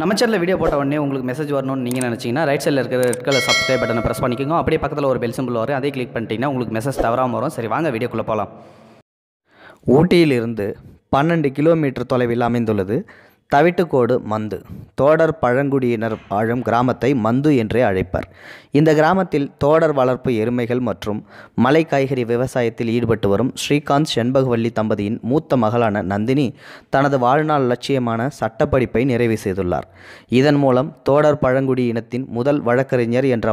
நம்ம சேனலில் வீடியோ போட்ட உடனே உங்களுக்கு மெசேஜ் வரணும்னு நீங்கள் நினச்சிங்கன்னா ரைட் சைடில் இருக்கிற ரெட் கலர் சப்ஸ்கிரைப் பட்டனை ப்ரெஸ் பண்ணிக்கோங்க அப்படியே பக்கத்தில் ஒரு பெல் சிம்பிள் வரும் அதே கிளிக் பண்ணிட்டீங்கன்னா உங்களுக்கு மெசேஜ் தவறாமல் வரும் சரி வாங்க வீடியோக்குள்ளே போகலாம் ஊட்டியிலிருந்து பன்னெண்டு கிலோமீட்டர் தொலைவில் அமைந்துள்ளது தவிட்டுக்கோடு மந்து தோடர் பழங்குடியினர் வாழும் கிராமத்தை மந்து என்றே அழைப்பர் இந்த கிராமத்தில் தோடர் வளர்ப்பு எருமைகள் மற்றும் மலை காய்கறி விவசாயத்தில் ஈடுபட்டு வரும் ஸ்ரீகாந்த் செண்பகவல்லி தம்பதியின் மூத்த மகளான நந்தினி தனது வாழ்நாள் லட்சியமான சட்டப்படிப்பை நிறைவு செய்துள்ளார் இதன் மூலம் தோடர் பழங்குடி இனத்தின் முதல் வழக்கறிஞர் என்ற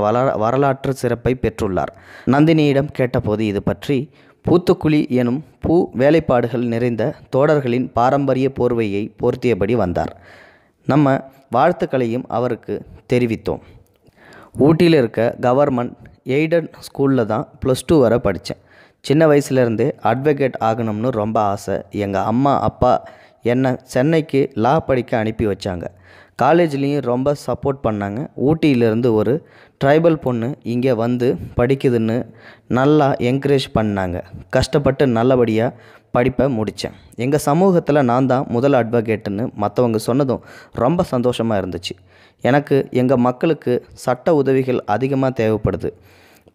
வரலாற்று சிறப்பை பெற்றுள்ளார் நந்தினியிடம் கேட்டபோது இது பற்றி பூத்துக்குழி எனும் பூ வேலைப்பாடுகள் நிறைந்த தோடர்களின் பாரம்பரிய போர்வையை போர்த்தியபடி வந்தார் நம்ம வாழ்த்துக்களையும் அவருக்கு தெரிவித்தோம் ஊட்டியில் இருக்க கவர்மெண்ட் எய்டன் ஸ்கூலில் தான் ப்ளஸ் டூ வரை படித்தேன் சின்ன வயசுலேருந்தே அட்வொகேட் ஆகணும்னு ரொம்ப ஆசை எங்கள் அம்மா அப்பா என்னை சென்னைக்கு லா படிக்க அனுப்பி வச்சாங்க காலேஜ்லேயும் ரொம்ப சப்போர்ட் பண்ணாங்க ஊட்டியிலேருந்து ஒரு ட்ரைபல் பொண்ணு இங்கே வந்து படிக்குதுன்னு நல்லா என்கரேஜ் பண்ணாங்க கஷ்டப்பட்டு நல்லபடியாக படிப்பை முடித்தேன் எங்கள் சமூகத்தில் நான் தான் முதல் அட்வொகேட்டுன்னு மற்றவங்க சொன்னதும் ரொம்ப சந்தோஷமாக இருந்துச்சு எனக்கு எங்கள் மக்களுக்கு சட்ட உதவிகள் அதிகமாக தேவைப்படுது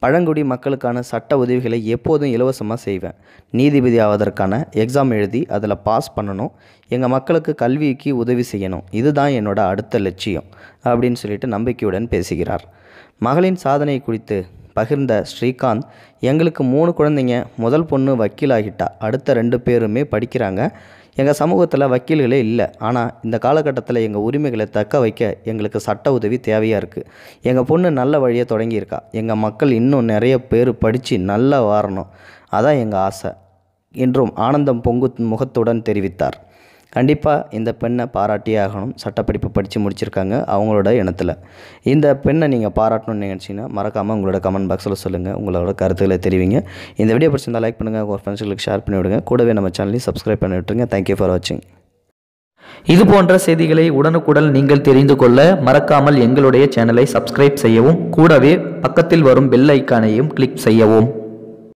பழங்குடி மக்களுக்கான சட்ட உதவிகளை எப்போதும் இலவசமாக செய்வேன் நீதிபதி ஆவதற்கான எக்ஸாம் எழுதி அதில் பாஸ் பண்ணணும் எங்கள் மக்களுக்கு கல்விக்கு உதவி செய்யணும் இதுதான் என்னோட அடுத்த லட்சியம் அப்படின்னு சொல்லிட்டு நம்பிக்கையுடன் பேசுகிறார் மகளின் சாதனை குறித்து பகிர்ந்த ஸ்ரீகாந்த் எங்களுக்கு மூணு குழந்தைங்க முதல் பொண்ணு வக்கீல் அடுத்த ரெண்டு பேருமே படிக்கிறாங்க எங்கள் சமூகத்தில் வக்கீல்களே இல்லை ஆனால் இந்த காலகட்டத்தில் எங்கள் உரிமைகளை தக்க வைக்க எங்களுக்கு சட்ட உதவி தேவையாக இருக்குது எங்கள் பொண்ணு நல்ல வழியை தொடங்கியிருக்கா எங்கள் மக்கள் இன்னும் நிறைய பேர் படித்து நல்லா வாரணும் அதான் எங்கள் ஆசை என்றும் ஆனந்தம் பொங்கு முகத்துடன் தெரிவித்தார் கண்டிப்பாக இந்த பெண்ணை பாராட்டியே ஆகணும் சட்டப்படிப்பு படித்து முடிச்சிருக்காங்க அவங்களோட இனத்தில் இந்த பெண்ணை நீங்கள் பாராட்டணும்னு நினச்சிங்கன்னா மறக்காமல் உங்களோட கமெண்ட் பாக்ஸில் சொல்லுங்கள் உங்களோட கருத்துக்களை தெரிவிங்க இந்த வீடியோ பிடிச்சிருந்தால் லைக் பண்ணுங்கள் உங்கள் ஃப்ரெண்ட்ஸ்களுக்கு ஷேர் பண்ணி விடுங்க கூடவே நம்ம சேனலையும் சப்ஸ்கிரைப் பண்ணி விட்டுருங்க தேங்க்யூ ஃபார் வாட்சிங் இது போன்ற செய்திகளை உடனுக்குடன் நீங்கள் தெரிந்து கொள்ள மறக்காமல் எங்களுடைய சேனலை சப்ஸ்கிரைப் செய்யவும் கூடவே பக்கத்தில் வரும் பெல் ஐக்கானையும் கிளிக் செய்யவும்